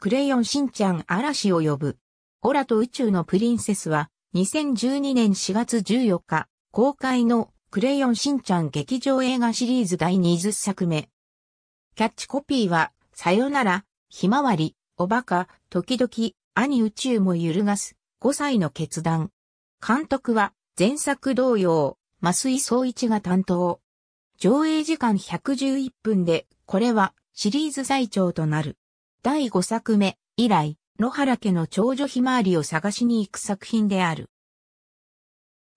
クレヨンしんちゃん嵐を呼ぶ。オラと宇宙のプリンセスは、2012年4月14日、公開のクレヨンしんちゃん劇場映画シリーズ第20作目。キャッチコピーは、さよなら、ひまわり、おバカ、時々、兄宇宙も揺るがす、5歳の決断。監督は、前作同様、増井総一が担当。上映時間111分で、これはシリーズ最長となる。第5作目以来、野原家の長女ひまわりを探しに行く作品である。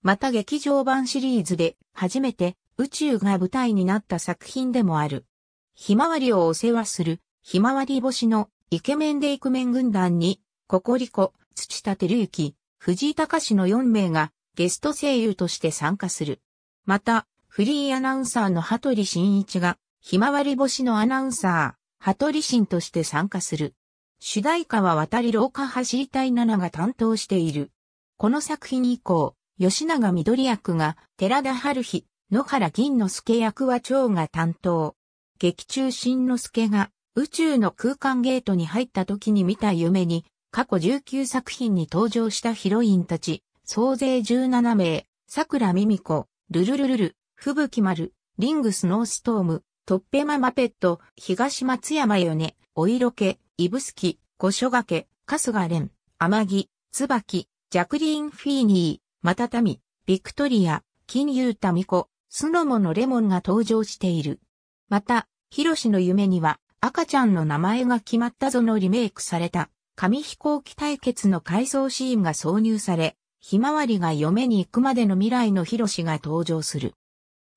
また劇場版シリーズで初めて宇宙が舞台になった作品でもある。ひまわりをお世話する、ひまわり星のイケメンでイクメン軍団に、ココリコ、土田照之、藤井隆の4名がゲスト声優として参加する。また、フリーアナウンサーの羽鳥慎一が、ひまわり星のアナウンサー、羽鳥神として参加する。主題歌は渡り廊下橋井隊なが担当している。この作品以降、吉永緑役が寺田春日、野原銀之助役は蝶が担当。劇中新之助が宇宙の空間ゲートに入った時に見た夢に過去19作品に登場したヒロインたち、総勢17名、桜ミミコ、ルルルルル、吹雪丸、リングスノーストーム、トッペママペット、東松山よね、お色気、いぶすき、五所掛け、春日蓮、天城、椿、ジャクリーン・フィーニー、またたみ、ビクトリア、金融タミコ、スノモのレモンが登場している。また、ヒロシの夢には、赤ちゃんの名前が決まったぞのリメイクされた、紙飛行機対決の回想シーンが挿入され、ひまわりが嫁に行くまでの未来のヒロシが登場する。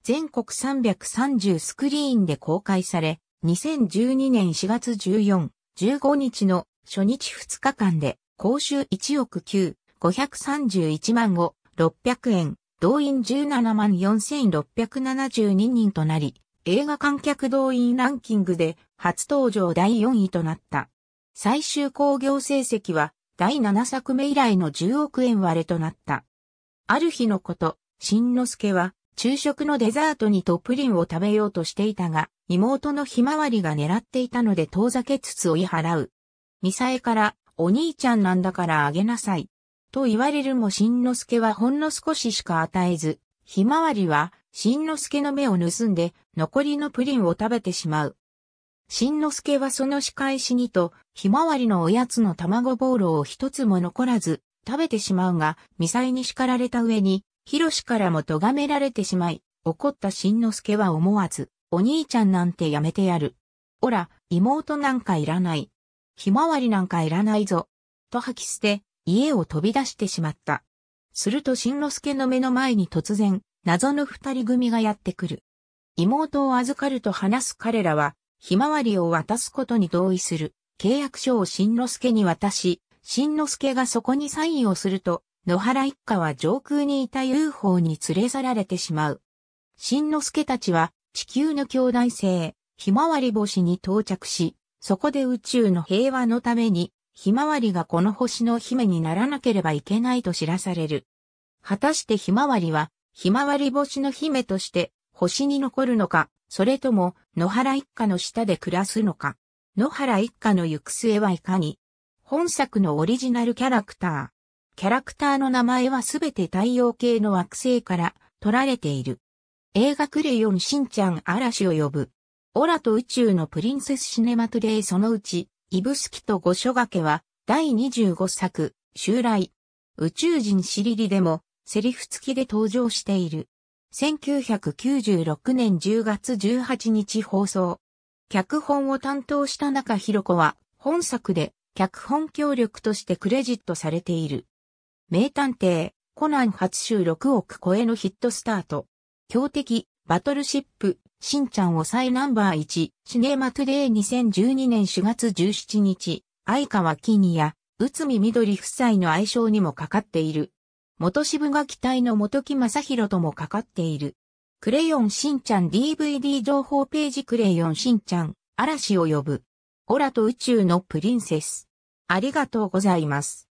全国330スクリーンで公開され、2012年4月14、15日の初日2日間で、公衆1億9、531万5、600円、動員17万4672人となり、映画観客動員ランキングで初登場第4位となった。最終興行成績は第7作目以来の10億円割れとなった。ある日のこと、新之助は昼食のデザートにとプリンを食べようとしていたが、妹のひまわりが狙っていたので遠ざけつつ追い払う。ミサエから、お兄ちゃんなんだからあげなさい。と言われるもしんのすけはほんの少ししか与えず、ひまわりは、しんのすけの目を盗んで、残りのプリンを食べてしまう。しんのすけはその仕返しにと、ひまわりのおやつの卵ボーロを一つも残らず、食べてしまうが、ミサイに叱られた上に、ロシからも咎められてしまい、怒った新之助は思わず、お兄ちゃんなんてやめてやる。おら、妹なんかいらない。ひまわりなんかいらないぞ。と吐き捨て、家を飛び出してしまった。すると新之助の目の前に突然、謎の二人組がやってくる。妹を預かると話す彼らは、ひまわりを渡すことに同意する。契約書を新之助に渡し、新之助がそこにサインをすると、野原一家は上空にいた UFO に連れ去られてしまう。新之助たちは地球の兄弟星、ひまわり星に到着し、そこで宇宙の平和のために、ひまわりがこの星の姫にならなければいけないと知らされる。果たしてひまわりは、ひまわり星の姫として星に残るのか、それとも野原一家の下で暮らすのか。野原一家の行く末はいかに、本作のオリジナルキャラクター、キャラクターの名前はすべて太陽系の惑星から取られている。映画クレヨンしんちゃん嵐を呼ぶ。オラと宇宙のプリンセスシネマトレイそのうち、イブスキとシ所掛けは第25作、襲来。宇宙人シリリでもセリフ付きで登場している。1996年10月18日放送。脚本を担当した中ロ子は本作で脚本協力としてクレジットされている。名探偵、コナン初週6億超えのヒットスタート。強敵、バトルシップ、しんちゃん抑えナンバー1、シネマトゥデイ2012年4月17日、相川金や、内海緑夫妻の愛称にもかかっている。元渋が期待の元木正宏ともかかっている。クレヨンしんちゃん DVD 情報ページクレヨンしんちゃん、嵐を呼ぶ。オラと宇宙のプリンセス。ありがとうございます。